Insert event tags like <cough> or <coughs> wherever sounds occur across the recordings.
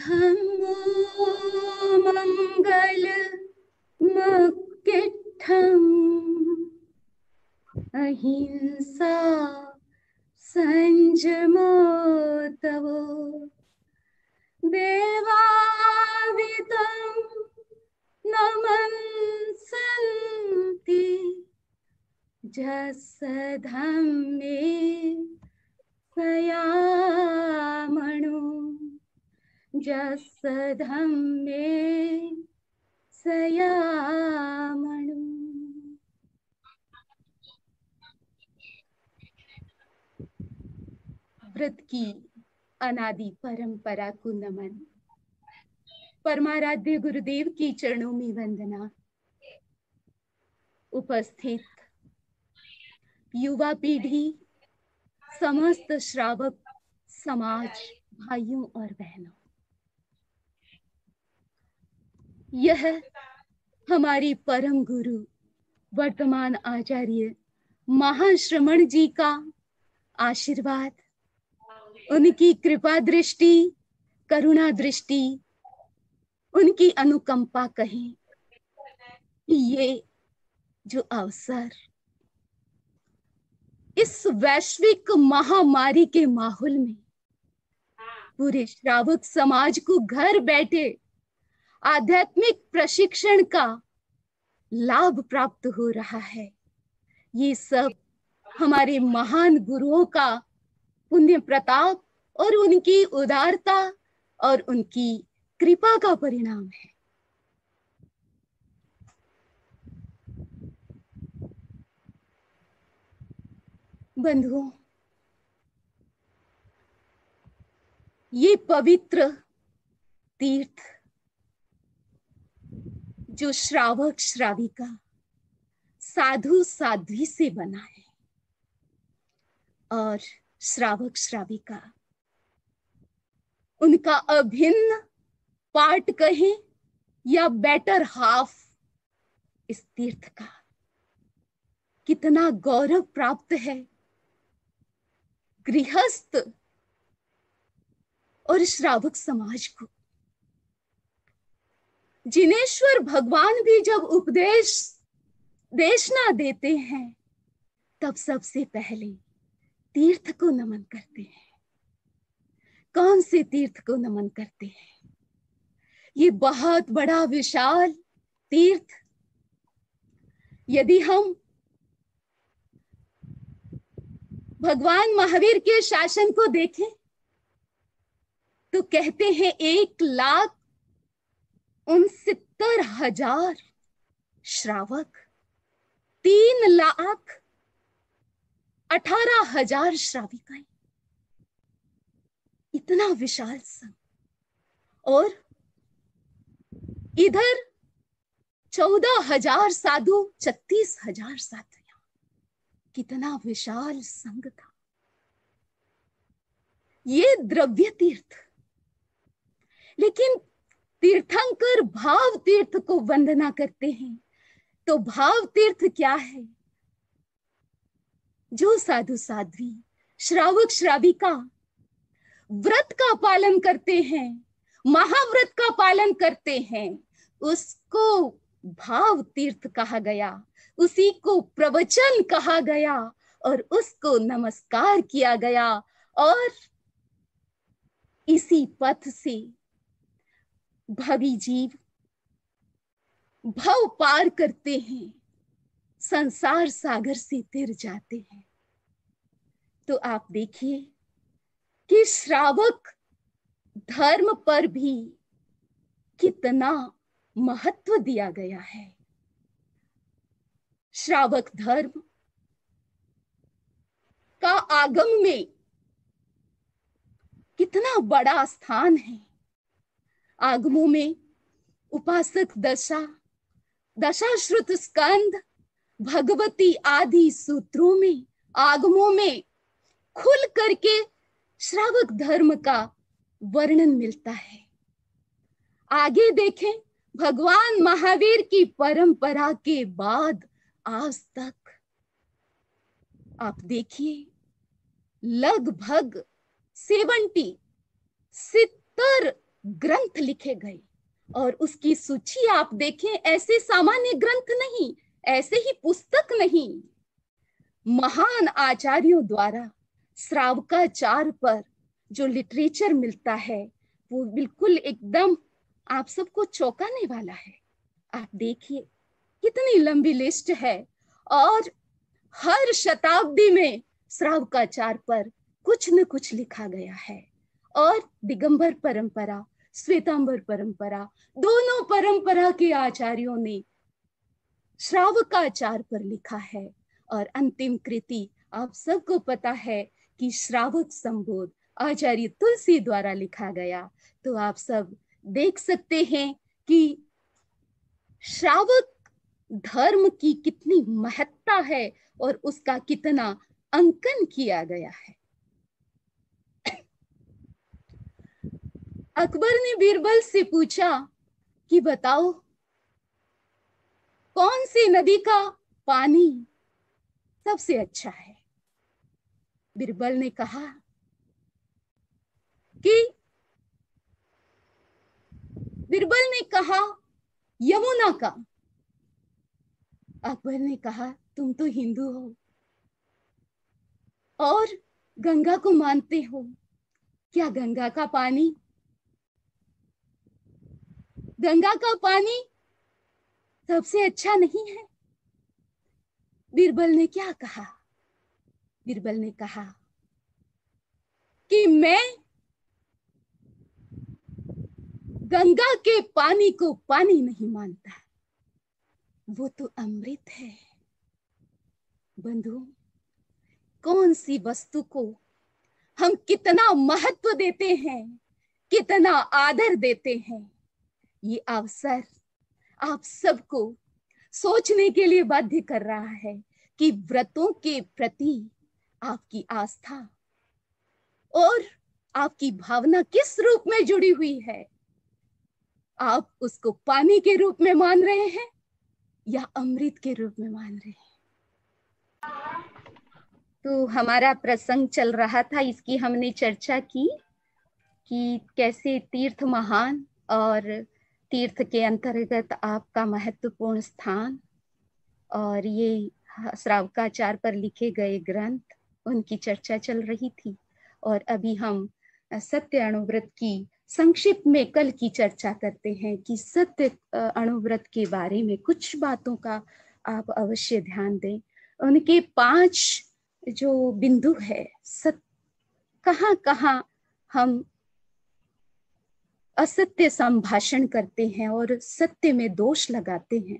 धमो मङ्गल मुक्तिठम् अहिंसा सञ्जमो तव देवावितं जस जसधम्मे सयामणो जसधं सयामणु व्रत की अनादि परंपरा को नमन परमाराध्य गुरुदेव की चरणों में वंदना उपस्थित युवा पीढ़ी समस्त श्रावक समाज भाइयों और बहनों यह हमारी परम गुरु वर्तमान आचार्य महाश्रमण जी का आशीर्वाद उनकी कृपा दृष्टि करुणा दृष्टि उनकी अनुकंपा कहें ये जो अवसर इस वैश्विक महामारी के माहौल में पूरे श्रावक समाज को घर बैठे आध्यात्मिक प्रशिक्षण का लाभ प्राप्त हो रहा है ये सब हमारे महान गुरुओं का पुण्य प्रताप और उनकी उदारता और उनकी कृपा का परिणाम है बंधुओं ये पवित्र तीर्थ जो श्रावक श्राविका साधु साध्वी से बना है और श्रावक श्राविका उनका अभिन्न पार्ट कहें या बेटर हाफ इस तीर्थ का कितना गौरव प्राप्त है गृहस्थ और श्रावक समाज को जिनेश्वर भगवान भी जब उपदेश देशना देते हैं तब सबसे पहले तीर्थ को नमन करते हैं कौन से तीर्थ को नमन करते हैं ये बहुत बड़ा विशाल तीर्थ यदि हम भगवान महावीर के शासन को देखें तो कहते हैं एक लाख सितर हजार श्रावक तीन लाख अठारह हजार श्राविकाएं इतना विशाल संघ और इधर चौदह हजार साधु छत्तीस हजार साधुया कितना विशाल संघ था ये द्रव्य तीर्थ लेकिन तीर्थंकर भाव तीर्थ को वंदना करते हैं तो भाव तीर्थ क्या है जो साधु साध्वी श्रावक श्राविका व्रत का पालन करते हैं महाव्रत का पालन करते हैं उसको भाव तीर्थ कहा गया उसी को प्रवचन कहा गया और उसको नमस्कार किया गया और इसी पथ से भवी जीव भव पार करते हैं संसार सागर से तिर जाते हैं तो आप देखिए कि श्रावक धर्म पर भी कितना महत्व दिया गया है श्रावक धर्म का आगम में कितना बड़ा स्थान है आगमो में उपासक दशा दशा श्रुत स्कंद भगवती आदि सूत्रों में आगमों में खुल करके श्रावक धर्म का वर्णन मिलता है आगे देखें भगवान महावीर की परंपरा के बाद आज तक आप देखिए लगभग सेवेंटी सितर ग्रंथ लिखे गए और उसकी सूची आप देखें ऐसे सामान्य ग्रंथ नहीं ऐसे ही पुस्तक नहीं महान आचार्यों द्वारा श्रावकाचार पर जो लिटरेचर मिलता है वो बिल्कुल एकदम आप सबको चौंकाने वाला है आप देखिए कितनी लंबी लिस्ट है और हर शताब्दी में श्रावकाचार पर कुछ न कुछ लिखा गया है और दिगंबर परंपरा श्वेतांबर परंपरा दोनों परंपरा के आचार्यों ने श्रावकाचार पर लिखा है और अंतिम कृति आप सबको पता है कि श्रावक संबोध आचार्य तुलसी द्वारा लिखा गया तो आप सब देख सकते हैं कि श्रावक धर्म की कितनी महत्ता है और उसका कितना अंकन किया गया है अकबर ने बीरबल से पूछा कि बताओ कौन सी नदी का पानी सबसे अच्छा है बीरबल ने कहा कि बीरबल ने कहा यमुना का अकबर ने कहा तुम तो हिंदू हो और गंगा को मानते हो क्या गंगा का पानी गंगा का पानी सबसे अच्छा नहीं है बीरबल ने क्या कहा बीरबल ने कहा कि मैं गंगा के पानी को पानी नहीं मानता वो तो अमृत है बंधु कौन सी वस्तु को हम कितना महत्व देते हैं कितना आदर देते हैं ये अवसर आप सबको सोचने के लिए बाध्य कर रहा है कि व्रतों के प्रति आपकी आस्था और आपकी भावना किस रूप में जुड़ी हुई है आप उसको पानी के रूप में मान रहे हैं या अमृत के रूप में मान रहे हैं तो हमारा प्रसंग चल रहा था इसकी हमने चर्चा की कि कैसे तीर्थ महान और तीर्थ के अंतर्गत आपका महत्वपूर्ण स्थान और ये श्रावकाचार पर लिखे गए ग्रंथ उनकी चर्चा चल रही थी और अभी हम सत्य अणुव्रत की संक्षिप्त में कल की चर्चा करते हैं कि सत्य अणुव्रत के बारे में कुछ बातों का आप अवश्य ध्यान दें उनके पांच जो बिंदु है सत कहाँ कहाँ हम असत्य संभाषण करते हैं और सत्य में दोष लगाते हैं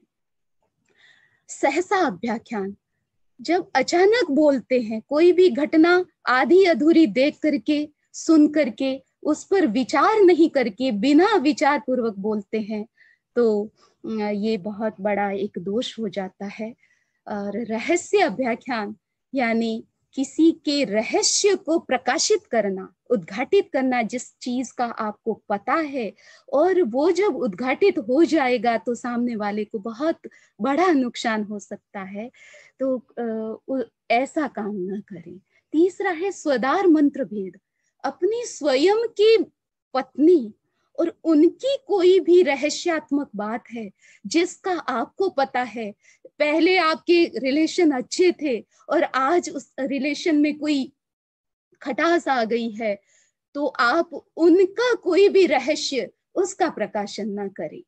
सहसा अभ्याख्यान जब अचानक बोलते हैं कोई भी घटना आधी अधूरी देख करके सुन करके उस पर विचार नहीं करके बिना विचार पूर्वक बोलते हैं तो ये बहुत बड़ा एक दोष हो जाता है और रहस्य अभ्याख्यान यानी किसी के रहस्य को प्रकाशित करना उद्घाटित करना जिस चीज का आपको पता है और वो जब उद्घाटित हो जाएगा तो सामने वाले को बहुत बड़ा नुकसान हो सकता है तो ऐसा काम न करें तीसरा है स्वदार मंत्र भेद अपनी स्वयं की पत्नी और उनकी कोई भी रहस्यात्मक बात है जिसका आपको पता है पहले आपके रिलेशन अच्छे थे और आज उस रिलेशन में कोई खटास आ गई है तो आप उनका कोई भी रहस्य उसका प्रकाशन ना करें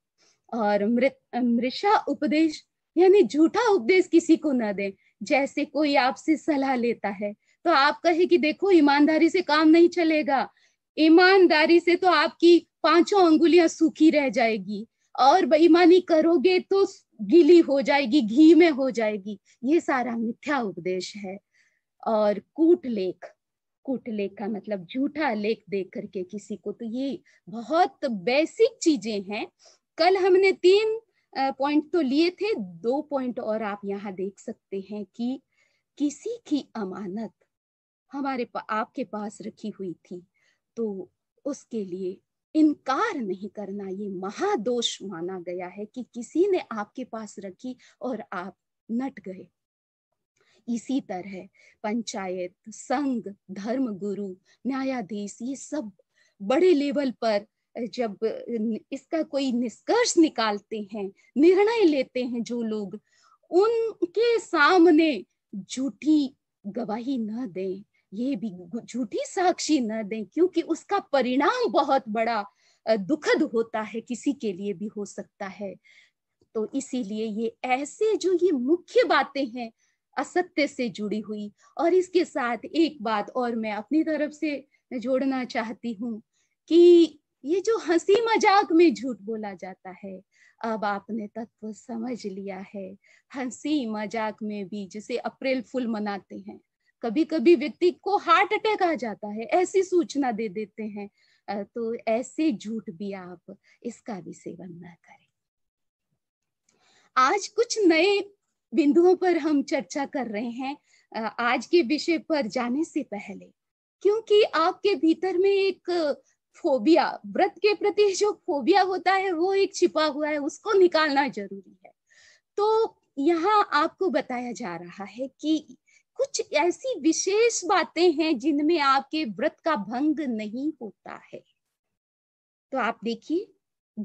और मृत मृषा उपदेश यानी झूठा उपदेश किसी को ना दें जैसे कोई आपसे सलाह लेता है तो आप कहे कि देखो ईमानदारी से काम नहीं चलेगा ईमानदारी से तो आपकी पांचों अंगुलियां सूखी रह जाएगी और बेईमानी करोगे तो गीली हो जाएगी घी में हो जाएगी ये सारा मिथ्या उपदेश है और कूट लेख कूट लेख का मतलब झूठा लेख देख करके किसी को तो ये बहुत बेसिक चीजें हैं कल हमने तीन पॉइंट तो लिए थे दो पॉइंट और आप यहाँ देख सकते हैं कि किसी की अमानत हमारे पा, आपके पास रखी हुई थी तो उसके लिए इनकार नहीं करना ये महादोष माना गया है कि किसी ने आपके पास रखी और आप नट गए इसी तरह पंचायत संघ धर्म गुरु न्यायाधीश ये सब बड़े लेवल पर जब इसका कोई निष्कर्ष निकालते हैं निर्णय लेते हैं जो लोग उनके सामने झूठी गवाही न दें ये भी झूठी साक्षी न दें क्योंकि उसका परिणाम बहुत बड़ा दुखद होता है किसी के लिए भी हो सकता है तो इसीलिए ये ऐसे जो ये मुख्य बातें हैं असत्य से जुड़ी हुई और इसके साथ एक बात और मैं अपनी तरफ से जोड़ना चाहती हूँ कि ये जो हंसी मजाक में झूठ बोला जाता है अब आपने तत्व समझ लिया है हंसी मजाक में भी जिसे अप्रैल फुल मनाते हैं कभी कभी व्यक्ति को हार्ट अटैक आ जाता है ऐसी सूचना दे देते हैं तो ऐसे झूठ भी आप इसका भी सेवन न करें आज कुछ नए बिंदुओं पर हम चर्चा कर रहे हैं आज के विषय पर जाने से पहले क्योंकि आपके भीतर में एक फोबिया व्रत के प्रति जो फोबिया होता है वो एक छिपा हुआ है उसको निकालना जरूरी है तो यहाँ आपको बताया जा रहा है कि कुछ ऐसी विशेष बातें हैं जिनमें आपके व्रत का भंग नहीं होता है तो आप देखिए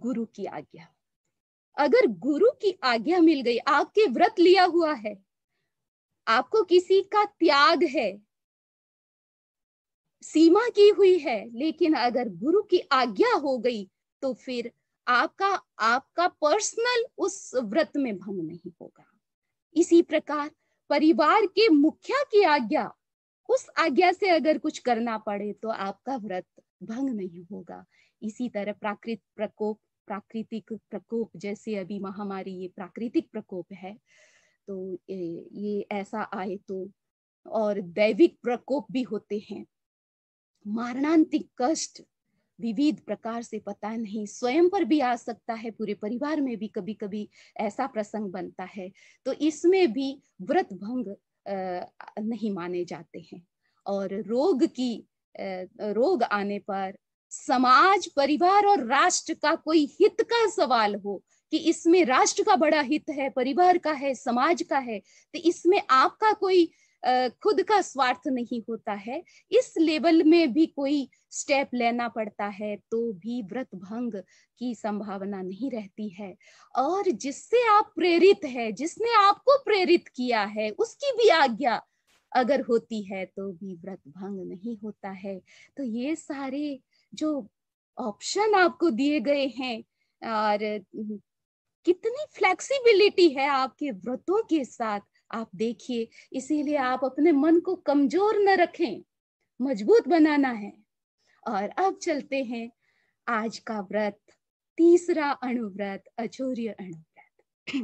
गुरु की आज्ञा अगर गुरु की आज्ञा मिल गई आपके व्रत लिया हुआ है आपको किसी का त्याग है सीमा की हुई है लेकिन अगर गुरु की आज्ञा हो गई तो फिर आपका आपका पर्सनल उस व्रत में भंग नहीं होगा इसी प्रकार परिवार के मुखिया की आज्ञा उस आज्ञा से अगर कुछ करना पड़े तो आपका व्रत भंग नहीं होगा इसी तरह प्राकृत प्रकोप प्राकृतिक प्रकोप जैसे अभी महामारी ये प्राकृतिक प्रकोप है तो ये ऐसा आए तो और दैविक प्रकोप भी होते हैं मारणांतिक कष्ट विविध प्रकार से पता नहीं स्वयं पर भी आ सकता है पूरे परिवार में भी कभी कभी ऐसा प्रसंग बनता है तो इसमें भी व्रत भंग नहीं माने जाते हैं और रोग की रोग आने पर समाज परिवार और राष्ट्र का कोई हित का सवाल हो कि इसमें राष्ट्र का बड़ा हित है परिवार का है समाज का है तो इसमें आपका कोई खुद का स्वार्थ नहीं होता है इस लेवल में भी कोई स्टेप लेना पड़ता है तो भी व्रत भंग की संभावना नहीं रहती है और जिससे आप प्रेरित है जिसने आपको प्रेरित किया है उसकी भी आज्ञा अगर होती है तो भी व्रत भंग नहीं होता है तो ये सारे जो ऑप्शन आपको दिए गए हैं और कितनी फ्लेक्सिबिलिटी है आपके व्रतों के साथ आप देखिए इसीलिए आप अपने मन को कमजोर न रखें मजबूत बनाना है और अब चलते हैं आज का व्रत तीसरा अणुव्रत अचूर्य अणुव्रत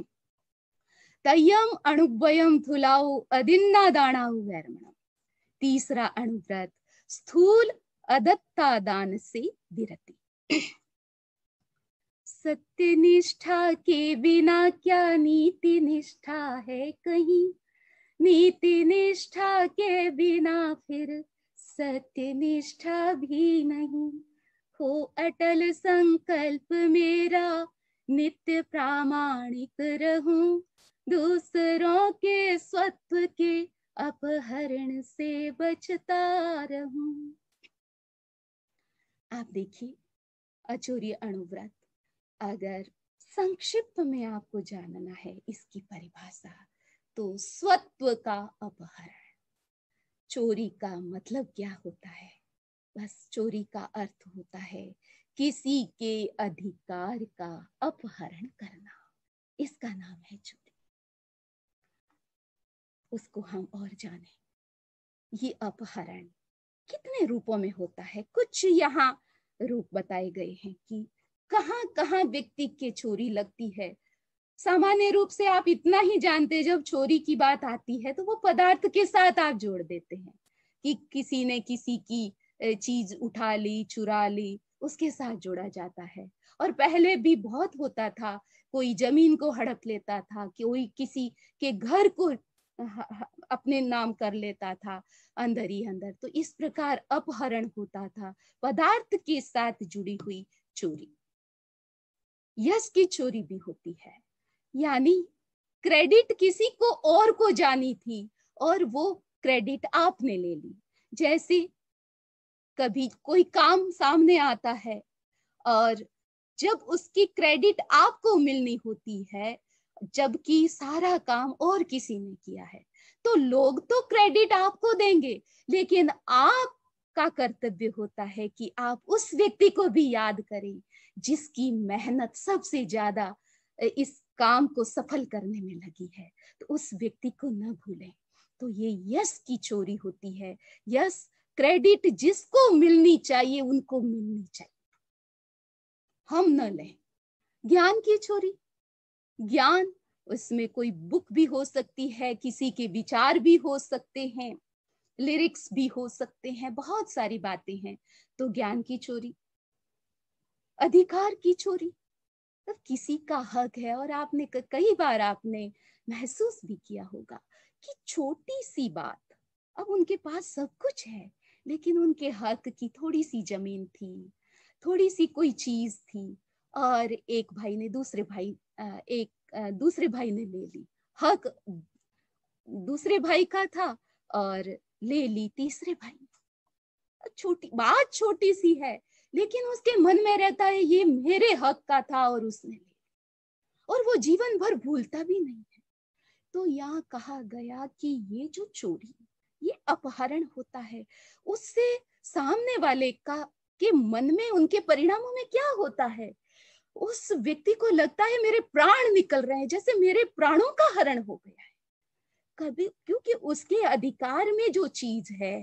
<clears throat> तयम अणुवयम फुलाऊ अदिन्ना दाणाऊ वैरमणम तीसरा अणुव्रत स्थूल अदत्ता दान से विरति <clears throat> सत्य निष्ठा के बिना क्या नीति निष्ठा है कहीं नीति निष्ठा के बिना फिर सत्य निष्ठा भी नहीं हो अटल संकल्प मेरा नित्य प्रामाणिक रहूं दूसरों के स्वत्व के अपहरण से बचता रहूं आप देखिए अचूर्य अणुव्रत अगर संक्षिप्त में आपको जानना है इसकी परिभाषा तो स्वत्व का अपहरण चोरी का मतलब क्या होता है बस चोरी का अर्थ होता है किसी के अधिकार का अपहरण करना इसका नाम है चोरी उसको हम और जाने ये अपहरण कितने रूपों में होता है कुछ यहाँ रूप बताए गए हैं कि कहाँ कहाँ व्यक्ति के चोरी लगती है सामान्य रूप से आप इतना ही जानते हैं जब चोरी की बात आती है तो वो पदार्थ के साथ आप जोड़ देते हैं कि किसी ने किसी की चीज उठा ली चुरा ली उसके साथ जोड़ा जाता है और पहले भी बहुत होता था कोई जमीन को हड़प लेता था कोई किसी के घर को अपने नाम कर लेता था अंदर ही अंदर तो इस प्रकार अपहरण होता था पदार्थ के साथ जुड़ी हुई चोरी यश की चोरी भी होती है यानी क्रेडिट किसी को और को जानी थी और वो क्रेडिट आपने ले ली जैसे कभी कोई काम सामने आता है और जब उसकी क्रेडिट आपको मिलनी होती है जबकि सारा काम और किसी ने किया है तो लोग तो क्रेडिट आपको देंगे लेकिन आप आपका कर्तव्य होता है कि आप उस व्यक्ति को भी याद करें जिसकी मेहनत सबसे ज्यादा इस काम को सफल करने में लगी है तो उस व्यक्ति को न भूलें तो ये यश की चोरी होती है यश क्रेडिट जिसको मिलनी चाहिए उनको मिलनी चाहिए हम न लें ज्ञान की चोरी ज्ञान उसमें कोई बुक भी हो सकती है किसी के विचार भी हो सकते हैं लिरिक्स भी हो सकते हैं बहुत सारी बातें हैं तो ज्ञान की चोरी अधिकार की चोरी तो किसी का हक है और आपने कई बार आपने महसूस भी किया होगा कि छोटी सी बात अब उनके पास सब कुछ है लेकिन उनके हक की थोड़ी सी जमीन थी थोड़ी सी कोई चीज थी और एक भाई ने दूसरे भाई एक दूसरे भाई ने ले ली हक दूसरे भाई का था और ले ली तीसरे भाई तो छोटी बात छोटी सी है लेकिन उसके मन में रहता है ये मेरे हक का था और उसने और वो जीवन भर भूलता भी नहीं है तो यहाँ कहा गया कि ये जो चोरी ये अपहरण होता है उससे सामने वाले का के मन में उनके परिणामों में क्या होता है उस व्यक्ति को लगता है मेरे प्राण निकल रहे हैं जैसे मेरे प्राणों का हरण हो गया है कभी क्योंकि उसके अधिकार में जो चीज है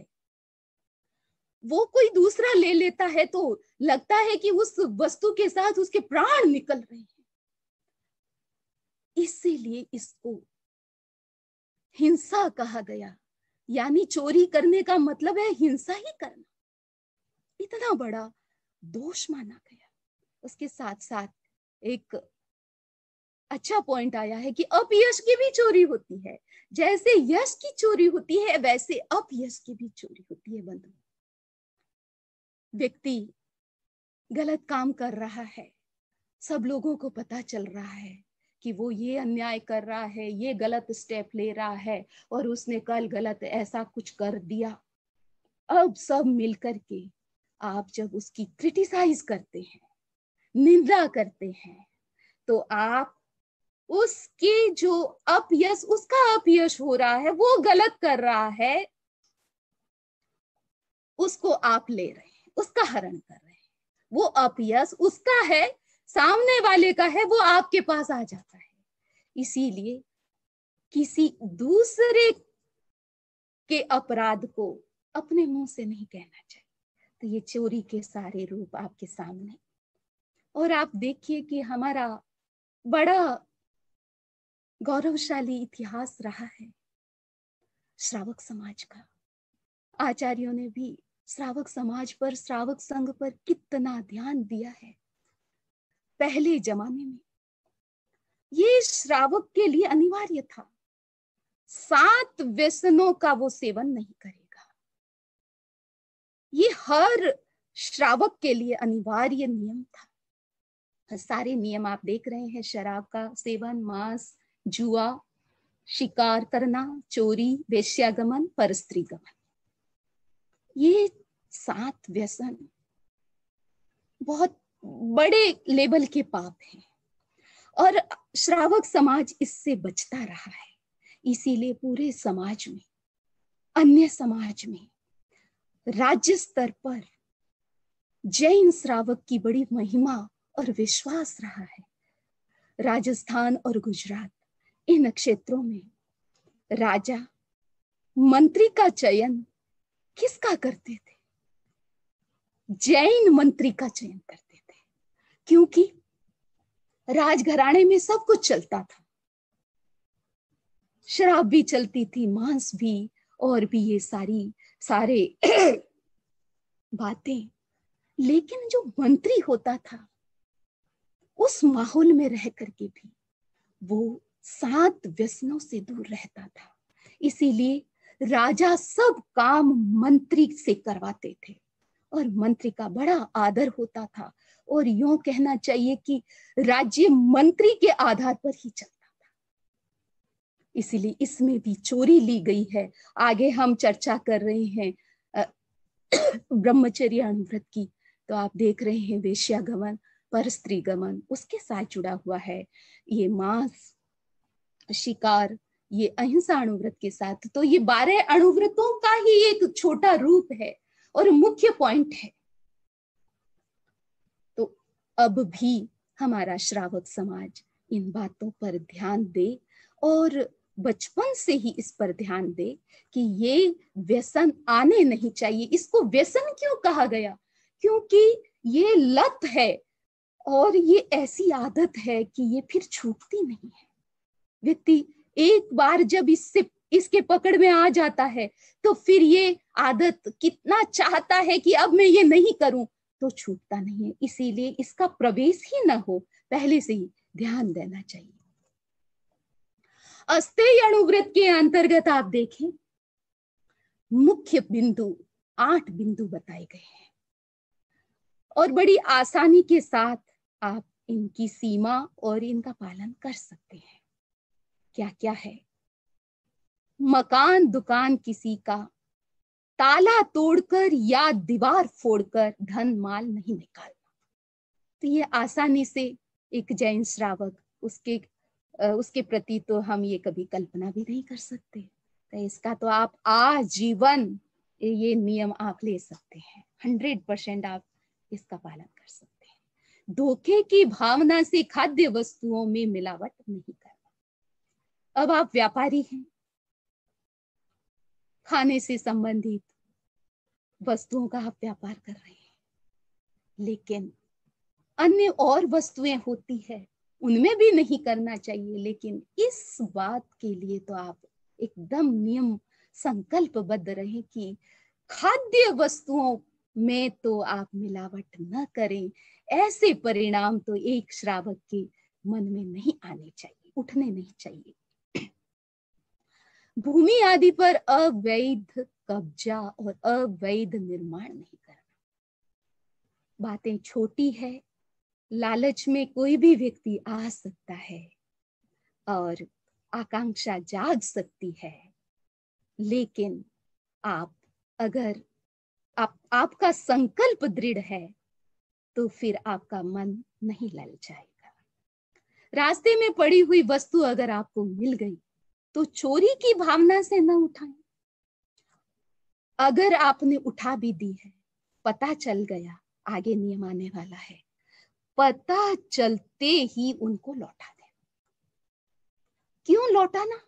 वो कोई दूसरा ले लेता है तो लगता है कि उस वस्तु के साथ उसके प्राण निकल रहे हैं इसीलिए इसको हिंसा कहा गया यानी चोरी करने का मतलब है हिंसा ही करना इतना बड़ा दोष माना गया उसके साथ साथ एक अच्छा पॉइंट आया है कि यश की भी चोरी होती है जैसे यश की चोरी होती है वैसे यश की भी चोरी होती है बंधु व्यक्ति गलत काम कर रहा है सब लोगों को पता चल रहा है कि वो ये अन्याय कर रहा है ये गलत स्टेप ले रहा है और उसने कल गलत ऐसा कुछ कर दिया अब सब मिलकर के आप जब उसकी क्रिटिसाइज करते हैं निंदा करते हैं तो आप उसके जो अपयश उसका अपयश हो रहा है वो गलत कर रहा है उसको आप ले रहे हैं उसका हरण कर रहे हैं वो अपयश उसका है सामने वाले का है वो आपके पास आ जाता है इसीलिए किसी दूसरे के अपराध को अपने मुंह से नहीं कहना चाहिए तो ये चोरी के सारे रूप आपके सामने और आप देखिए कि हमारा बड़ा गौरवशाली इतिहास रहा है श्रावक समाज का आचार्यों ने भी श्रावक समाज पर श्रावक संघ पर कितना ध्यान दिया है पहले जमाने में ये श्रावक के लिए अनिवार्य था सात व्यसनों का वो सेवन नहीं करेगा ये हर श्रावक के लिए अनिवार्य नियम था सारे नियम आप देख रहे हैं शराब का सेवन मांस जुआ शिकार करना चोरी वेश्यागमन स्त्री गमन ये सात व्यसन बहुत बड़े लेवल के पाप हैं और श्रावक समाज इससे बचता रहा है इसीलिए पूरे समाज में अन्य समाज में राज्य स्तर पर जैन श्रावक की बड़ी महिमा और विश्वास रहा है राजस्थान और गुजरात इन क्षेत्रों में राजा मंत्री का चयन किसका करते थे जैन मंत्री का चयन करते थे क्योंकि राजघराने में सब कुछ चलता था शराब भी चलती थी मांस भी और भी ये सारी सारे <clears throat> बातें लेकिन जो मंत्री होता था उस माहौल में रह करके भी वो सात व्यसनों से दूर रहता था इसीलिए राजा सब काम मंत्री से करवाते थे और मंत्री का बड़ा आदर होता था और यू कहना चाहिए कि राज्य मंत्री के आधार पर ही चलता था इसीलिए इसमें भी चोरी ली गई है आगे हम चर्चा कर रहे हैं <clears throat> ब्रह्मचर्य अनुव्रत की तो आप देख रहे हैं वेश्या गमन पर स्त्री गमन उसके साथ जुड़ा हुआ है ये मांस शिकार ये अहिंसा अणुव्रत के साथ तो ये बारह अणुव्रतों का ही एक छोटा रूप है और मुख्य पॉइंट है तो अब भी हमारा श्रावक समाज इन बातों पर ध्यान दे और बचपन से ही इस पर ध्यान दे कि ये व्यसन आने नहीं चाहिए इसको व्यसन क्यों कहा गया क्योंकि ये लत है और ये ऐसी आदत है कि ये फिर छूटती नहीं है व्यक्ति एक बार जब इससे इसके पकड़ में आ जाता है तो फिर ये आदत कितना चाहता है कि अब मैं ये नहीं करूं तो छूटता नहीं है इसीलिए इसका प्रवेश ही ना हो पहले से ही ध्यान देना चाहिए अस्ते अणुव्रत के अंतर्गत आप देखें मुख्य बिंदु आठ बिंदु बताए गए हैं और बड़ी आसानी के साथ आप इनकी सीमा और इनका पालन कर सकते हैं क्या क्या है मकान दुकान किसी का ताला तोड़कर या दीवार फोड़कर धन माल नहीं निकालना तो ये आसानी से एक जैन श्रावक उसके उसके प्रति तो हम ये कभी कल्पना भी नहीं कर सकते तो इसका तो आप आजीवन ये नियम आप ले सकते हैं हंड्रेड परसेंट आप इसका पालन कर सकते हैं धोखे की भावना से खाद्य वस्तुओं में मिलावट नहीं करना अब आप व्यापारी हैं खाने से संबंधित वस्तुओं का आप व्यापार कर रहे हैं लेकिन अन्य और वस्तुएं होती है उनमें भी नहीं करना चाहिए लेकिन इस बात के लिए तो आप एकदम नियम संकल्पबद्ध रहे कि खाद्य वस्तुओं में तो आप मिलावट न करें ऐसे परिणाम तो एक श्रावक के मन में नहीं आने चाहिए उठने नहीं चाहिए भूमि आदि पर अवैध कब्जा और अवैध निर्माण नहीं करना बातें छोटी है लालच में कोई भी व्यक्ति आ सकता है और आकांक्षा जाग सकती है लेकिन आप अगर आप आपका संकल्प दृढ़ है तो फिर आपका मन नहीं लल जाएगा रास्ते में पड़ी हुई वस्तु अगर आपको मिल गई तो चोरी की भावना से ना उठाएं अगर आपने उठा भी दी है पता चल गया आगे नियम आने वाला है पता चलते ही उनको लौटा दे क्यों लौटाना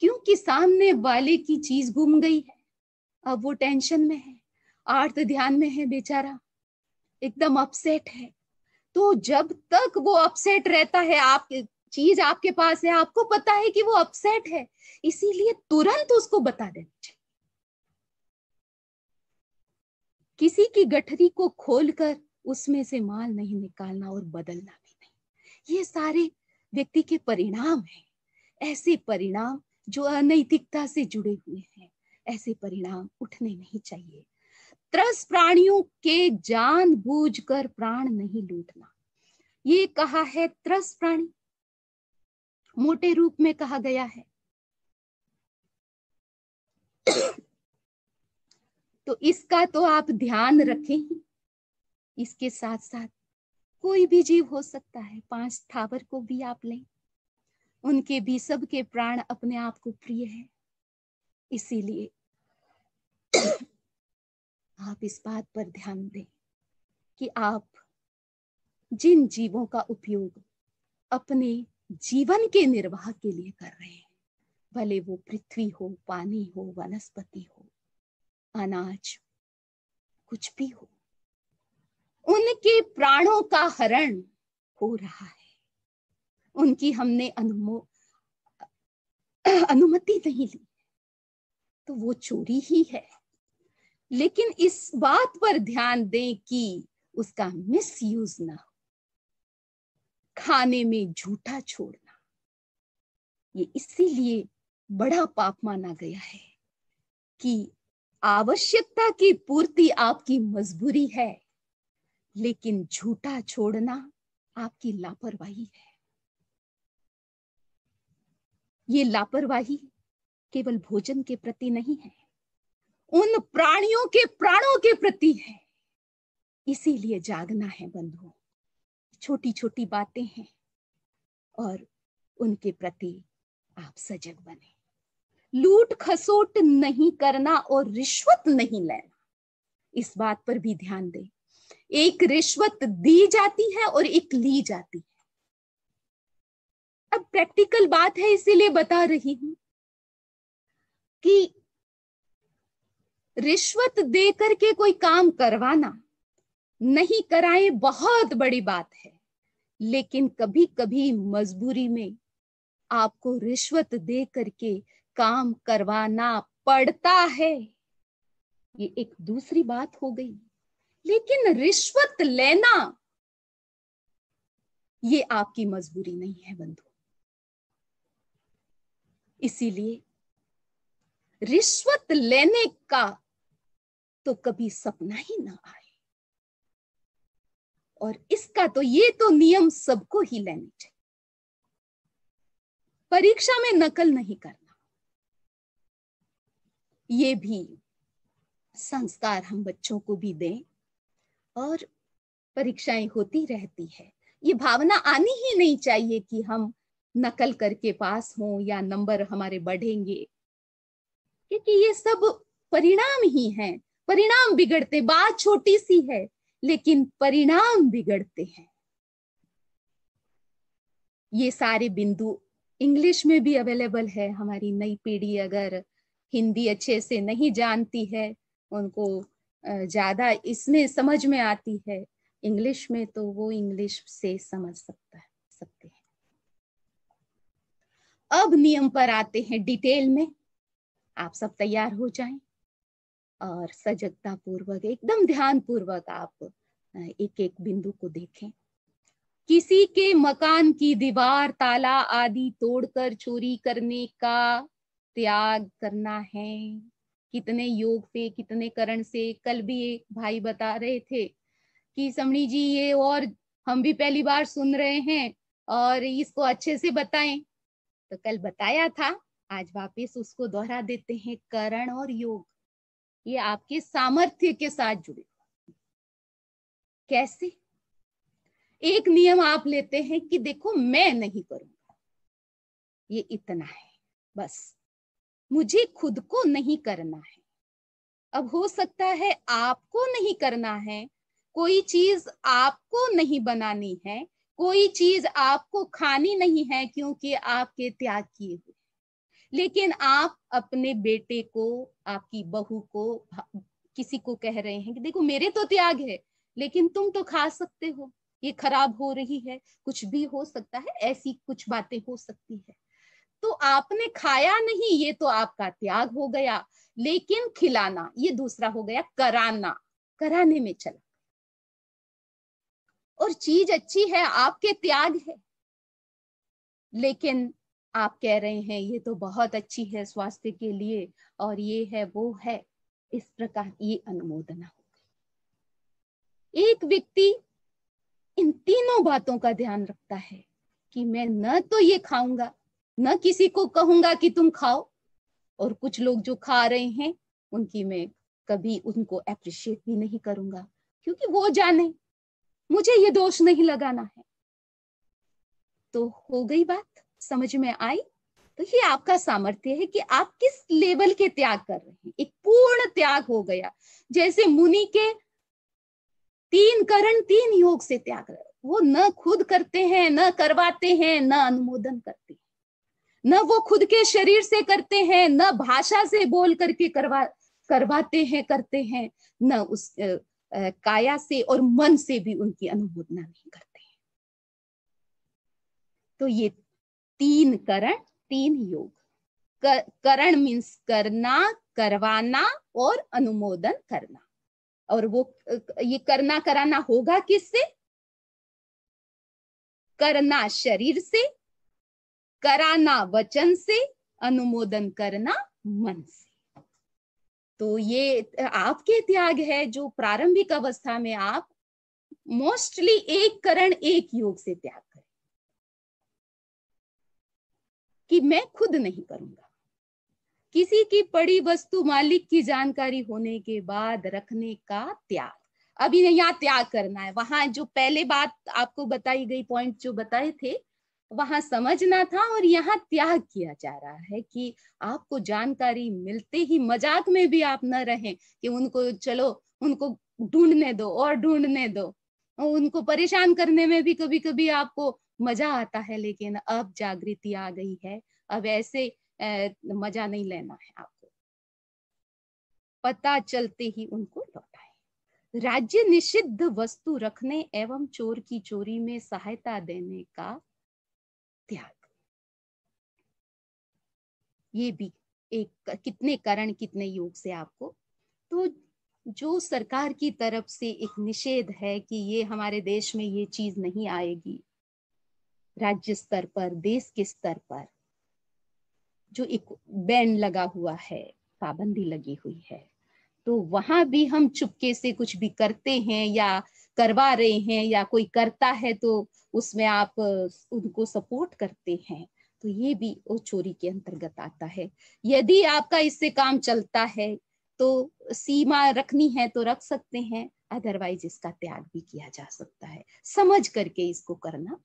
क्योंकि सामने वाले की चीज गुम गई है अब वो टेंशन में है आर्थ ध्यान में है बेचारा एकदम अपसेट है तो जब तक वो अपसेट रहता है आप चीज आपके पास है आपको पता है कि वो अपसेट है इसीलिए तुरंत उसको बता देना चाहिए किसी की गठरी को खोलकर उसमें से माल नहीं निकालना और बदलना भी नहीं ये सारे व्यक्ति के परिणाम है ऐसे परिणाम जो अनैतिकता से जुड़े हुए हैं ऐसे परिणाम उठने नहीं चाहिए त्रस प्राणियों के जान कर प्राण नहीं लूटना ये कहा है त्रस प्राणी मोटे रूप में कहा गया है तो इसका तो आप ध्यान रखें इसके साथ साथ कोई भी जीव हो सकता है पांच थावर को भी आप लें उनके भी सबके प्राण अपने आप को प्रिय है इसीलिए आप इस बात पर ध्यान दें कि आप जिन जीवों का उपयोग अपने जीवन के निर्वाह के लिए कर रहे हैं भले वो पृथ्वी हो पानी हो वनस्पति हो अनाज कुछ भी हो उनके प्राणों का हरण हो रहा है उनकी हमने अनुमो अनुमति नहीं ली तो वो चोरी ही है लेकिन इस बात पर ध्यान दें कि उसका मिसयूज ना हो खाने में झूठा छोड़ना ये इसीलिए बड़ा पाप माना गया है कि आवश्यकता की पूर्ति आपकी मजबूरी है लेकिन झूठा छोड़ना आपकी लापरवाही है ये लापरवाही केवल भोजन के प्रति नहीं है उन प्राणियों के प्राणों के प्रति है इसीलिए जागना है बंधुओं छोटी छोटी बातें हैं और उनके प्रति आप सजग बने लूट खसोट नहीं करना और रिश्वत नहीं लेना इस बात पर भी ध्यान दें एक रिश्वत दी जाती है और एक ली जाती है अब प्रैक्टिकल बात है इसीलिए बता रही हूं कि रिश्वत दे करके कोई काम करवाना नहीं कराए बहुत बड़ी बात है लेकिन कभी कभी मजबूरी में आपको रिश्वत दे करके काम करवाना पड़ता है ये एक दूसरी बात हो गई लेकिन रिश्वत लेना ये आपकी मजबूरी नहीं है बंधु इसीलिए रिश्वत लेने का तो कभी सपना ही ना आए और इसका तो ये तो नियम सबको ही लेने चाहिए परीक्षा में नकल नहीं करना ये भी संस्कार हम बच्चों को भी दें और परीक्षाएं होती रहती है ये भावना आनी ही नहीं चाहिए कि हम नकल करके पास हों या नंबर हमारे बढ़ेंगे क्योंकि ये सब परिणाम ही हैं परिणाम बिगड़ते बात छोटी सी है लेकिन परिणाम बिगड़ते हैं ये सारे बिंदु इंग्लिश में भी अवेलेबल है हमारी नई पीढ़ी अगर हिंदी अच्छे से नहीं जानती है उनको ज्यादा इसमें समझ में आती है इंग्लिश में तो वो इंग्लिश से समझ सकता है सकते हैं अब नियम पर आते हैं डिटेल में आप सब तैयार हो जाएं और सजगता पूर्वक एकदम ध्यान पूर्वक आप एक एक बिंदु को देखें किसी के मकान की दीवार ताला आदि तोड़कर चोरी करने का त्याग करना है कितने योग से कितने करण से कल भी एक भाई बता रहे थे कि समणी जी ये और हम भी पहली बार सुन रहे हैं और इसको अच्छे से बताएं तो कल बताया था आज वापस उसको दोहरा देते हैं करण और योग ये आपके सामर्थ्य के साथ जुड़े कैसे एक नियम आप लेते हैं कि देखो मैं नहीं करूंगा ये इतना है बस मुझे खुद को नहीं करना है अब हो सकता है आपको नहीं करना है कोई चीज आपको नहीं बनानी है कोई चीज आपको खानी नहीं है क्योंकि आपके त्याग किए हुए लेकिन आप अपने बेटे को आपकी बहू को किसी को कह रहे हैं कि देखो मेरे तो त्याग है लेकिन तुम तो खा सकते हो ये खराब हो रही है कुछ भी हो सकता है ऐसी कुछ बातें हो सकती है तो आपने खाया नहीं ये तो आपका त्याग हो गया लेकिन खिलाना ये दूसरा हो गया कराना कराने में चला और चीज अच्छी है आपके त्याग है लेकिन आप कह रहे हैं ये तो बहुत अच्छी है स्वास्थ्य के लिए और ये है वो है इस प्रकार ये अनुमोदना हो गई एक व्यक्ति इन तीनों बातों का ध्यान रखता है कि मैं न तो ये खाऊंगा न किसी को कहूंगा कि तुम खाओ और कुछ लोग जो खा रहे हैं उनकी मैं कभी उनको अप्रिशिएट भी नहीं करूंगा क्योंकि वो जाने मुझे ये दोष नहीं लगाना है तो हो गई बात समझ में आई तो ये आपका सामर्थ्य है कि आप किस लेवल के त्याग कर रहे हैं एक पूर्ण त्याग हो गया जैसे मुनि के तीन करण तीन योग से त्याग रहे वो न खुद करते हैं न करवाते हैं न अनुमोदन करते हैं न वो खुद के शरीर से करते हैं न भाषा से बोल करके करवा करवाते हैं करते हैं न उस आ, आ, काया से और मन से भी उनकी अनुमोदना नहीं करते हैं तो ये तीन करण तीन योग कर, करण मीन्स करना करवाना और अनुमोदन करना और वो ये करना कराना होगा किससे करना शरीर से कराना वचन से अनुमोदन करना मन से तो ये आपके त्याग है जो प्रारंभिक अवस्था में आप मोस्टली एक करण एक योग से त्याग कि मैं खुद नहीं करूंगा किसी की पड़ी वस्तु मालिक की जानकारी होने के बाद रखने का त्याग अभी यहाँ त्याग करना है वहां जो पहले बात आपको बताई गई पॉइंट जो बताए थे वहां समझना था और यहाँ त्याग किया जा रहा है कि आपको जानकारी मिलते ही मजाक में भी आप न रहें कि उनको चलो उनको ढूंढने दो और ढूंढने दो उनको परेशान करने में भी कभी कभी आपको मजा आता है लेकिन अब जागृति आ गई है अब ऐसे मजा नहीं लेना है आपको पता चलते ही उनको लौटाए राज्य निषिद्ध वस्तु रखने एवं चोर की चोरी में सहायता देने का त्याग ये भी एक कितने करण कितने योग से आपको तो जो सरकार की तरफ से एक निषेध है कि ये हमारे देश में ये चीज नहीं आएगी राज्य स्तर पर देश के स्तर पर जो एक बैन लगा हुआ है पाबंदी लगी हुई है तो वहां भी हम चुपके से कुछ भी करते हैं या करवा रहे हैं या कोई करता है तो उसमें आप उनको सपोर्ट करते हैं तो ये भी वो चोरी के अंतर्गत आता है यदि आपका इससे काम चलता है तो सीमा रखनी है तो रख सकते हैं अदरवाइज इसका त्याग भी किया जा सकता है समझ करके इसको करना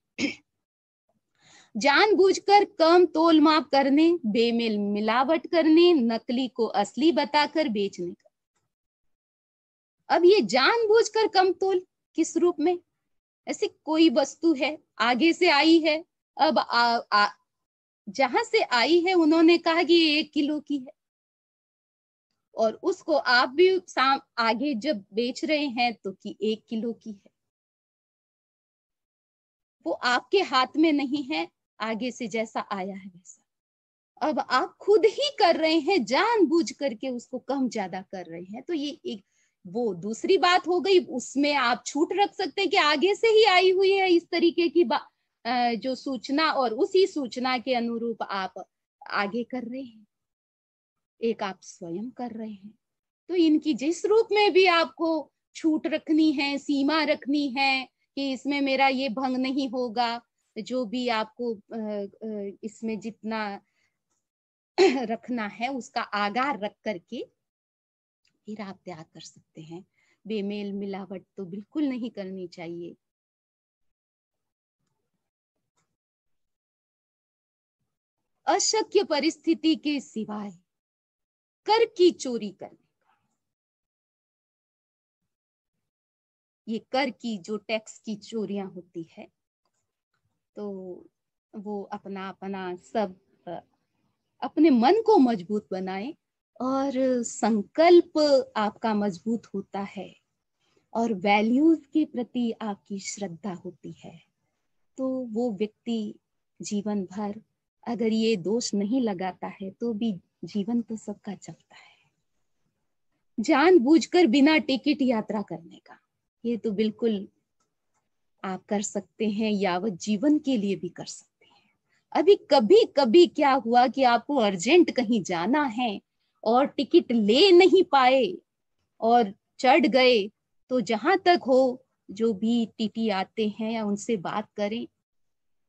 जानबूझकर कम तोल माप करने बेमेल मिलावट करने नकली को असली बताकर बेचने का अब ये जानबूझकर कम तोल किस रूप में ऐसी कोई वस्तु है आगे से आई है अब आ, आ, जहां से आई है उन्होंने कहा कि ये एक किलो की है और उसको आप भी साम आगे जब बेच रहे हैं तो कि एक किलो की है वो आपके हाथ में नहीं है आगे से जैसा आया है वैसा अब आप खुद ही कर रहे हैं जानबूझ करके उसको कम ज्यादा कर रहे हैं तो ये एक वो दूसरी बात हो गई उसमें आप छूट रख सकते हैं कि आगे से ही आई हुई है इस तरीके की जो सूचना और उसी सूचना के अनुरूप आप आगे कर रहे हैं एक आप स्वयं कर रहे हैं तो इनकी जिस रूप में भी आपको छूट रखनी है सीमा रखनी है कि इसमें मेरा ये भंग नहीं होगा जो भी आपको इसमें जितना <clears throat> रखना है उसका आगार रख करके फिर आप तैयार कर सकते हैं बेमेल मिलावट तो बिल्कुल नहीं करनी चाहिए अशक्य परिस्थिति के सिवाय कर की चोरी करने का ये कर की जो टैक्स की चोरियां होती है तो वो अपना अपना सब अपने मन को मजबूत बनाए और संकल्प आपका मजबूत होता है और वैल्यूज के प्रति आपकी श्रद्धा होती है तो वो व्यक्ति जीवन भर अगर ये दोष नहीं लगाता है तो भी जीवन तो सबका चलता है जानबूझकर बिना टिकट यात्रा करने का ये तो बिल्कुल आप कर सकते हैं या वह जीवन के लिए भी कर सकते हैं अभी कभी कभी क्या हुआ कि आपको अर्जेंट कहीं जाना है और टिकट ले नहीं पाए और चढ़ गए तो जहां तक हो जो भी टीटी आते हैं या उनसे बात करें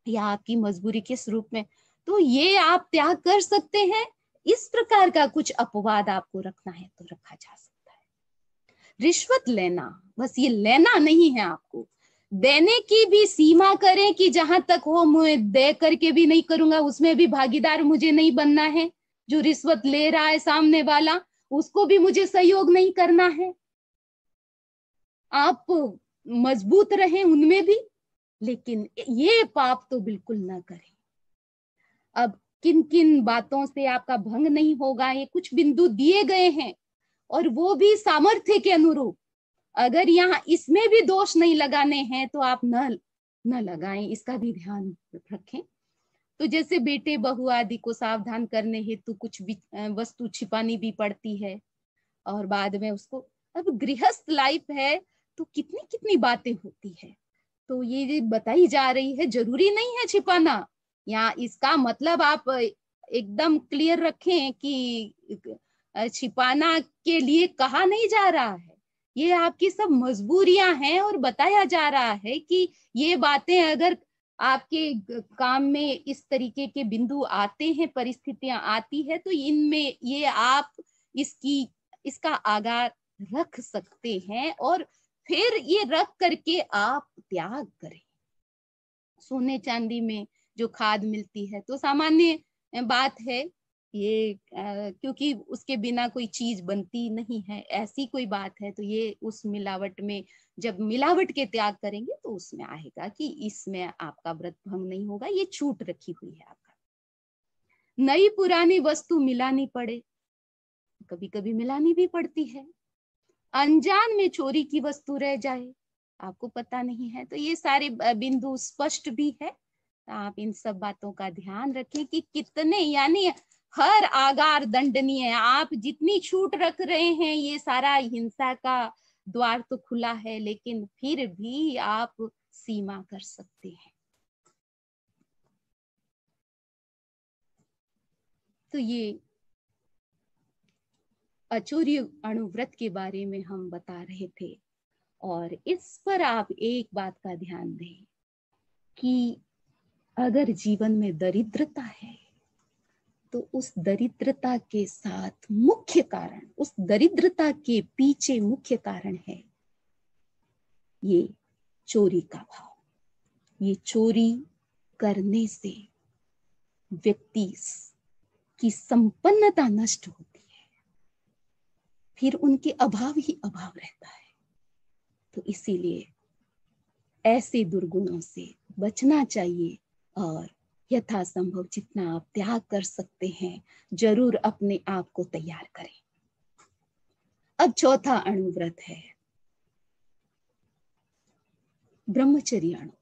या आपकी मजबूरी किस रूप में तो ये आप त्याग कर सकते हैं इस प्रकार का कुछ अपवाद आपको रखना है तो रखा जा सकता है रिश्वत लेना बस ये लेना नहीं है आपको देने की भी सीमा करें कि जहां तक हो मैं दे करके भी नहीं करूंगा उसमें भी भागीदार मुझे नहीं बनना है जो रिश्वत ले रहा है सामने वाला उसको भी मुझे सहयोग नहीं करना है आप मजबूत रहे उनमें भी लेकिन ये पाप तो बिल्कुल ना करें अब किन किन बातों से आपका भंग नहीं होगा ये कुछ बिंदु दिए गए हैं और वो भी सामर्थ्य के अनुरूप अगर यहाँ इसमें भी दोष नहीं लगाने हैं तो आप न न लगाएं इसका भी ध्यान रखें तो जैसे बेटे बहु आदि को सावधान करने हेतु कुछ वस्तु छिपानी भी पड़ती है और बाद में उसको अब गृहस्थ लाइफ है तो कितनी कितनी बातें होती है तो ये बताई जा रही है जरूरी नहीं है छिपाना या इसका मतलब आप एकदम क्लियर रखें कि छिपाना के लिए कहा नहीं जा रहा है ये आपकी सब मजबूरियां हैं और बताया जा रहा है कि ये बातें अगर आपके काम में इस तरीके के बिंदु आते हैं परिस्थितियां आती है तो इनमें ये आप इसकी इसका आगार रख सकते हैं और फिर ये रख करके आप त्याग करें सोने चांदी में जो खाद मिलती है तो सामान्य बात है ये आ, क्योंकि उसके बिना कोई चीज बनती नहीं है ऐसी कोई बात है तो ये उस मिलावट में जब मिलावट के त्याग करेंगे तो उसमें आएगा कि इसमें आपका व्रत भंग नहीं होगा ये छूट रखी हुई है आपका नई पुरानी वस्तु मिलानी पड़े कभी कभी मिलानी भी पड़ती है अनजान में चोरी की वस्तु रह जाए आपको पता नहीं है तो ये सारे बिंदु स्पष्ट भी है तो आप इन सब बातों का ध्यान रखें कि कितने यानी हर आगार दंडनीय है आप जितनी छूट रख रहे हैं ये सारा हिंसा का द्वार तो खुला है लेकिन फिर भी आप सीमा कर सकते हैं तो ये अचूर्य अणुव्रत के बारे में हम बता रहे थे और इस पर आप एक बात का ध्यान दें कि अगर जीवन में दरिद्रता है तो उस दरिद्रता के साथ मुख्य कारण उस दरिद्रता के पीछे मुख्य कारण है ये चोरी का भाव ये चोरी करने से व्यक्ति की संपन्नता नष्ट होती है फिर उनके अभाव ही अभाव रहता है तो इसीलिए ऐसे दुर्गुणों से बचना चाहिए और यथासंभव जितना आप त्याग कर सकते हैं जरूर अपने आप को तैयार करें अब चौथा अणुव्रत है ब्रह्मचर्य अणुव्रत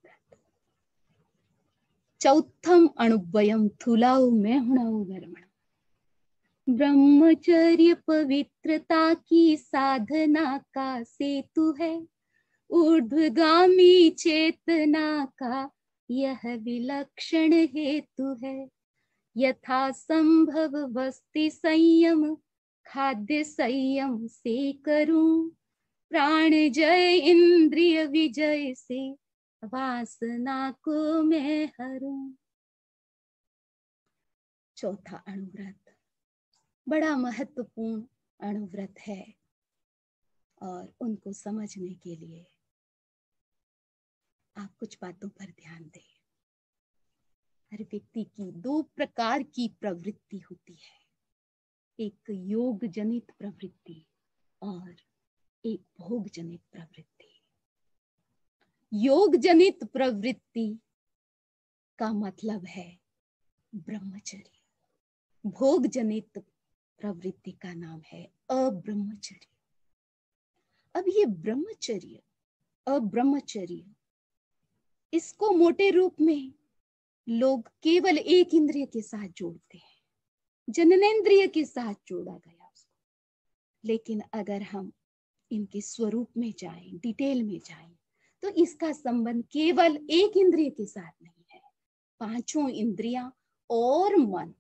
चौथम अणुवयम थुलाओ में हुणाऊ गर्मण ब्रह्मचर्य पवित्रता की साधना का सेतु है ऊर्धगामी चेतना का यह विलक्षण हेतु है यथा संभव वस्ति संयम खाद्य संयम से करूं प्राण जय इंद्रिय विजय से वासना को मैं हरूं चौथा अणुव्रत बड़ा महत्वपूर्ण अणुव्रत है और उनको समझने के लिए आप कुछ बातों पर ध्यान दें हर व्यक्ति की दो प्रकार की प्रवृत्ति होती है एक योग जनित प्रवृत्ति और एक भोग जनित प्रवृत्ति योग जनित प्रवृत्ति का मतलब है ब्रह्मचर्य भोग जनित प्रवृत्ति का नाम है अब्रह्मचर्य अब ये ब्रह्मचर्य अब्रह्मचर्य इसको मोटे रूप में लोग केवल एक इंद्रिय के साथ जोड़ते हैं जननेन्द्रिय के साथ जोड़ा गया उसको लेकिन अगर हम इनके स्वरूप में जाएं डिटेल में जाएं तो इसका संबंध केवल एक इंद्रिय के साथ नहीं है पांचों इंद्रिया और मन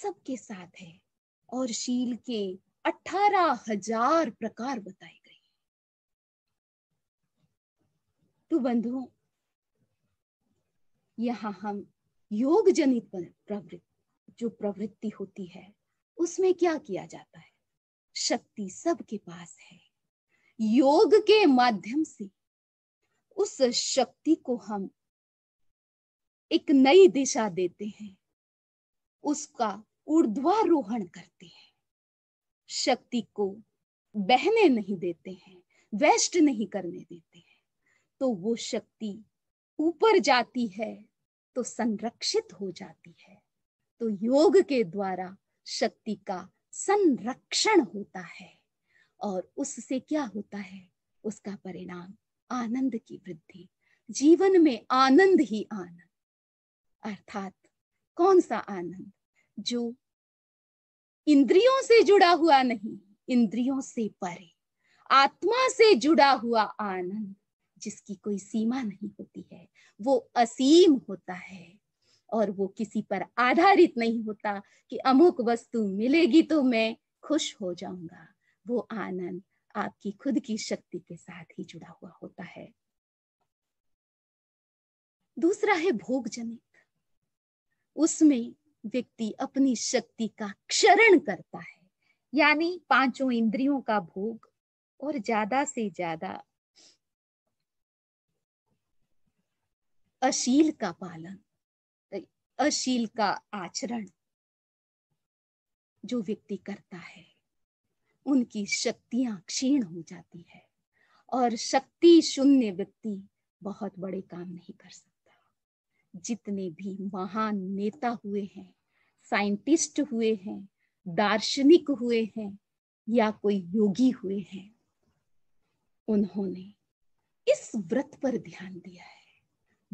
सबके साथ है और शील के अठारह हजार प्रकार बताए तो बंधु यहाँ हम योग जनित प्रवृत्ति जो प्रवृत्ति होती है उसमें क्या किया जाता है शक्ति सबके पास है योग के माध्यम से उस शक्ति को हम एक नई दिशा देते हैं उसका ऊर्ध्वारोहण करते हैं शक्ति को बहने नहीं देते हैं वेस्ट नहीं करने देते हैं तो वो शक्ति ऊपर जाती है तो संरक्षित हो जाती है तो योग के द्वारा शक्ति का संरक्षण होता है और उससे क्या होता है उसका परिणाम आनंद की वृद्धि जीवन में आनंद ही आनंद अर्थात कौन सा आनंद जो इंद्रियों से जुड़ा हुआ नहीं इंद्रियों से परे आत्मा से जुड़ा हुआ आनंद जिसकी कोई सीमा नहीं होती है वो असीम होता है और वो किसी पर आधारित नहीं होता कि अमुक वस्तु मिलेगी तो मैं खुश हो जाऊंगा वो आनंद आपकी खुद की शक्ति के साथ ही जुड़ा हुआ होता है दूसरा है भोग जनित उसमें व्यक्ति अपनी शक्ति का क्षरण करता है यानी पांचों इंद्रियों का भोग और ज्यादा से ज्यादा अशील का पालन तो अशील का आचरण जो व्यक्ति करता है उनकी शक्तियां क्षीण हो जाती है और शक्ति शून्य व्यक्ति बहुत बड़े काम नहीं कर सकता जितने भी महान नेता हुए हैं साइंटिस्ट हुए हैं दार्शनिक हुए हैं या कोई योगी हुए हैं उन्होंने इस व्रत पर ध्यान दिया है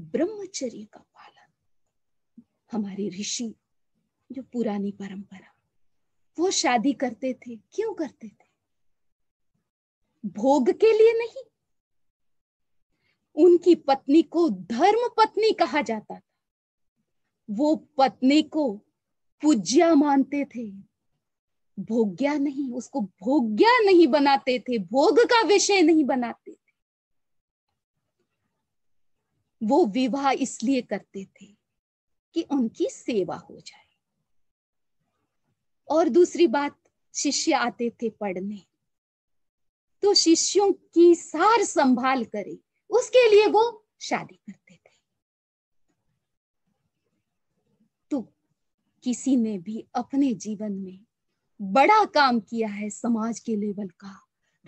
ब्रह्मचर्य का पालन हमारे ऋषि जो पुरानी परंपरा वो शादी करते थे क्यों करते थे भोग के लिए नहीं उनकी पत्नी को धर्म पत्नी कहा जाता था वो पत्नी को पूज्या मानते थे भोग्या नहीं उसको भोग्या नहीं बनाते थे भोग का विषय नहीं बनाते वो विवाह इसलिए करते थे कि उनकी सेवा हो जाए और दूसरी बात शिष्य आते थे पढ़ने तो शिष्यों की सार संभाल करे उसके लिए वो शादी करते थे तो किसी ने भी अपने जीवन में बड़ा काम किया है समाज के लेवल का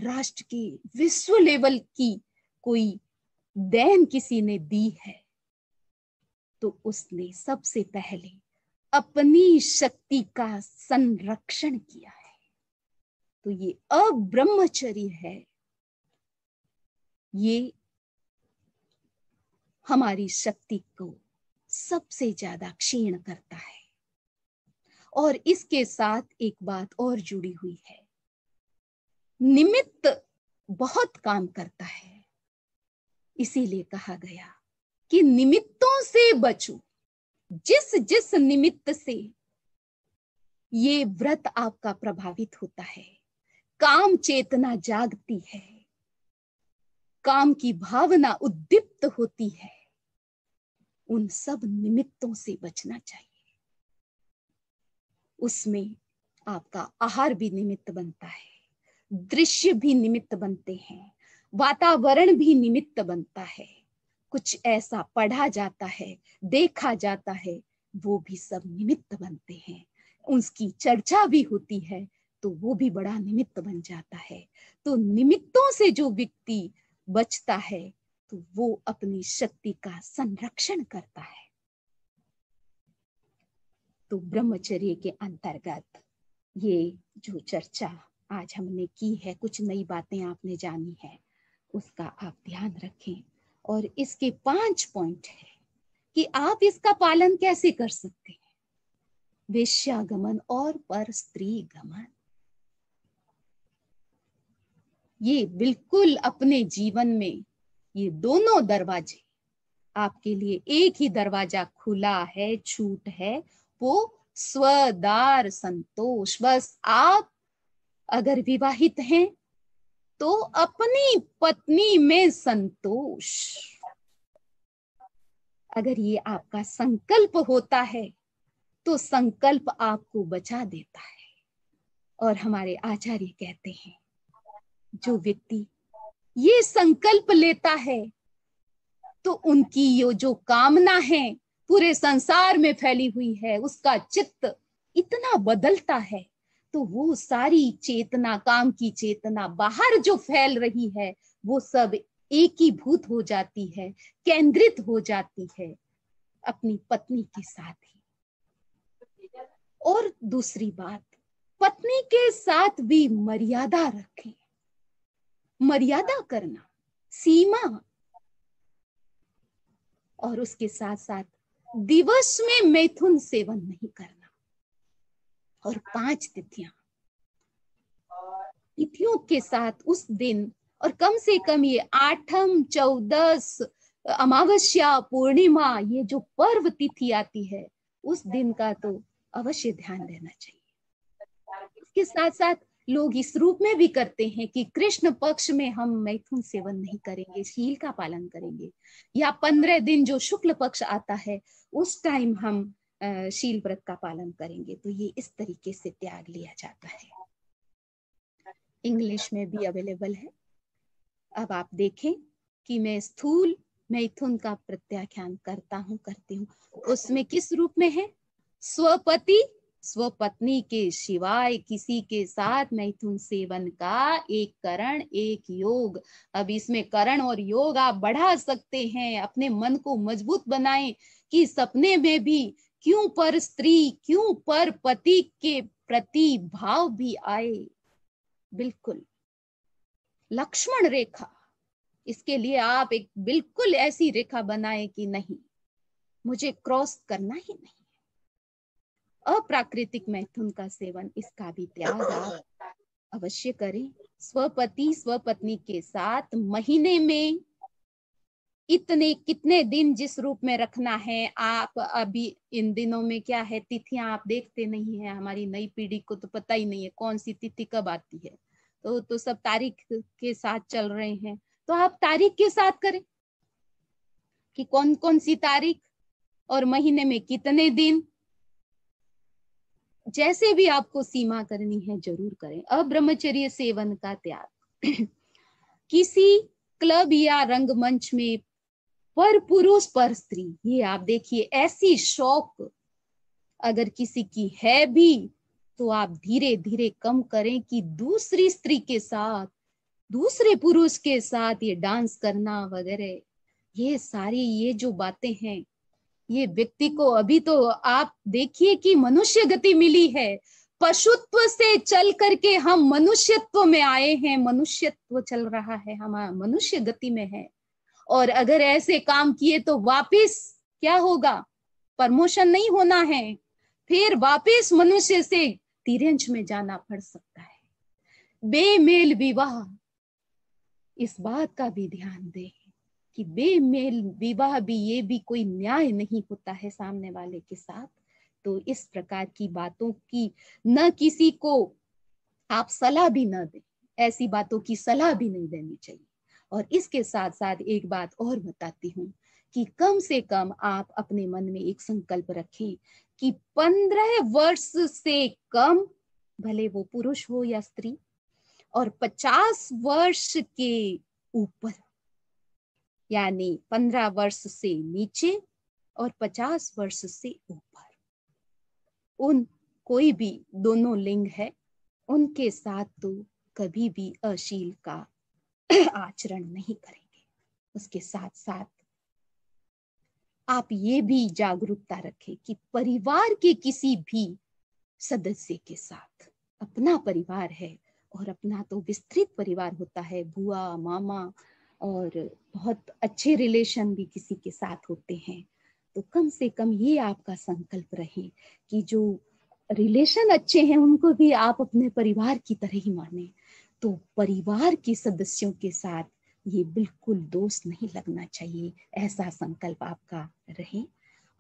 राष्ट्र के विश्व लेवल की कोई देन किसी ने दी है तो उसने सबसे पहले अपनी शक्ति का संरक्षण किया है तो ये अब्रह्मचर्य है ये हमारी शक्ति को सबसे ज्यादा क्षीण करता है और इसके साथ एक बात और जुड़ी हुई है निमित्त बहुत काम करता है इसीलिए कहा गया कि निमित्तों से बचो जिस जिस निमित्त से ये व्रत आपका प्रभावित होता है काम चेतना जागती है काम की भावना उद्दीप्त होती है उन सब निमित्तों से बचना चाहिए उसमें आपका आहार भी निमित्त बनता है दृश्य भी निमित्त बनते हैं वातावरण भी निमित्त बनता है कुछ ऐसा पढ़ा जाता है देखा जाता है वो भी सब निमित्त बनते हैं उसकी चर्चा भी होती है तो वो भी बड़ा निमित्त बन जाता है तो निमित्तों से जो व्यक्ति बचता है तो वो अपनी शक्ति का संरक्षण करता है तो ब्रह्मचर्य के अंतर्गत ये जो चर्चा आज हमने की है कुछ नई बातें आपने जानी है उसका आप ध्यान रखें और इसके पांच पॉइंट है कि आप इसका पालन कैसे कर सकते हैं वेश्यागमन और पर स्त्री गमन ये बिल्कुल अपने जीवन में ये दोनों दरवाजे आपके लिए एक ही दरवाजा खुला है छूट है वो स्वदार संतोष बस आप अगर विवाहित हैं तो अपनी पत्नी में संतोष अगर ये आपका संकल्प होता है तो संकल्प आपको बचा देता है और हमारे आचार्य कहते हैं जो व्यक्ति ये संकल्प लेता है तो उनकी यो जो कामना है पूरे संसार में फैली हुई है उसका चित्त इतना बदलता है तो वो सारी चेतना काम की चेतना बाहर जो फैल रही है वो सब एक ही भूत हो जाती है केंद्रित हो जाती है अपनी पत्नी के साथ ही और दूसरी बात पत्नी के साथ भी मर्यादा रखें मर्यादा करना सीमा और उसके साथ साथ दिवस में मैथुन सेवन नहीं करना और पांच तिथियां तिथियों के साथ उस दिन और कम से कम ये आठम चौदस अमावस्या पूर्णिमा ये जो पर्व तिथि आती है उस दिन का तो अवश्य ध्यान देना चाहिए इसके साथ साथ लोग इस रूप में भी करते हैं कि कृष्ण पक्ष में हम मैथुन सेवन नहीं करेंगे शील का पालन करेंगे या पंद्रह दिन जो शुक्ल पक्ष आता है उस टाइम हम शील व्रत का पालन करेंगे तो ये इस तरीके से त्याग लिया जाता है इंग्लिश में भी अवेलेबल है अब आप देखें कि मैं स्थूल मैथुन का प्रत्याख्यान करता हूं करती हूँ उसमें किस रूप में है स्वपति स्वपत्नी के सिवाय किसी के साथ मैथुन सेवन का एक करण एक योग अब इसमें करण और योग आप बढ़ा सकते हैं अपने मन को मजबूत बनाएं कि सपने में भी क्यों पर स्त्री क्यों पर पति के प्रति भाव भी आए बिल्कुल लक्ष्मण रेखा इसके लिए आप एक बिल्कुल ऐसी रेखा बनाए कि नहीं मुझे क्रॉस करना ही नहीं अप्राकृतिक मैथुन का सेवन इसका भी त्याग आप अवश्य करें स्वपति स्वपत्नी के साथ महीने में इतने कितने दिन जिस रूप में रखना है आप अभी इन दिनों में क्या है तिथियां आप देखते नहीं है हमारी नई पीढ़ी को तो पता ही नहीं है कौन सी तिथि कब आती है तो तो सब तारीख के साथ चल रहे हैं तो आप तारीख के साथ करें कि कौन कौन सी तारीख और महीने में कितने दिन जैसे भी आपको सीमा करनी है जरूर करें अब्रह्मचर्य सेवन का त्याग <clears throat> किसी क्लब या रंगमंच में पर पुरुष पर स्त्री ये आप देखिए ऐसी शौक अगर किसी की है भी तो आप धीरे धीरे कम करें कि दूसरी स्त्री के साथ दूसरे पुरुष के साथ ये डांस करना वगैरह ये सारी ये जो बातें हैं ये व्यक्ति को अभी तो आप देखिए कि मनुष्य गति मिली है पशुत्व से चल करके हम मनुष्यत्व में आए हैं मनुष्यत्व चल रहा है हमारा मनुष्य गति में है और अगर ऐसे काम किए तो वापिस क्या होगा प्रमोशन नहीं होना है फिर वापिस मनुष्य से तिरंज में जाना पड़ सकता है बेमेल विवाह इस बात का भी ध्यान दे कि बेमेल विवाह भी ये भी कोई न्याय नहीं होता है सामने वाले के साथ तो इस प्रकार की बातों की न किसी को आप सलाह भी न दे ऐसी बातों की सलाह भी नहीं देनी चाहिए और इसके साथ साथ एक बात और बताती हूँ कि कम से कम आप अपने मन में एक संकल्प रखें कि पंद्रह वर्ष से कम भले वो पुरुष हो या स्त्री और पचास वर्ष के ऊपर यानी पंद्रह वर्ष से नीचे और पचास वर्ष से ऊपर उन कोई भी दोनों लिंग है उनके साथ तो कभी भी अशील का <coughs> आचरण नहीं करेंगे उसके साथ साथ आप ये भी जागरूकता रखें कि परिवार के किसी भी सदस्य के साथ अपना परिवार है और अपना तो विस्तृत परिवार होता है बुआ मामा और बहुत अच्छे रिलेशन भी किसी के साथ होते हैं तो कम से कम ये आपका संकल्प रहे कि जो रिलेशन अच्छे हैं उनको भी आप अपने परिवार की तरह ही माने तो परिवार के सदस्यों के साथ ये बिल्कुल दोस्त नहीं लगना चाहिए ऐसा संकल्प आपका रहे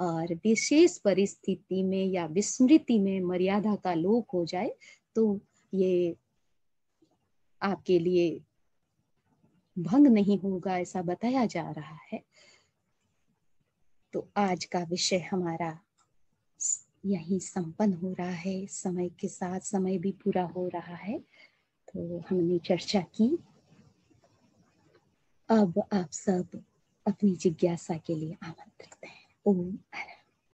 और विशेष परिस्थिति में या विस्मृति में मर्यादा का लोप हो जाए तो ये आपके लिए भंग नहीं होगा ऐसा बताया जा रहा है तो आज का विषय हमारा यही संपन्न हो रहा है समय के साथ समय भी पूरा हो रहा है तो हमने चर्चा की अब आप सब अपनी जिज्ञासा के लिए आमंत्रित हैं ओम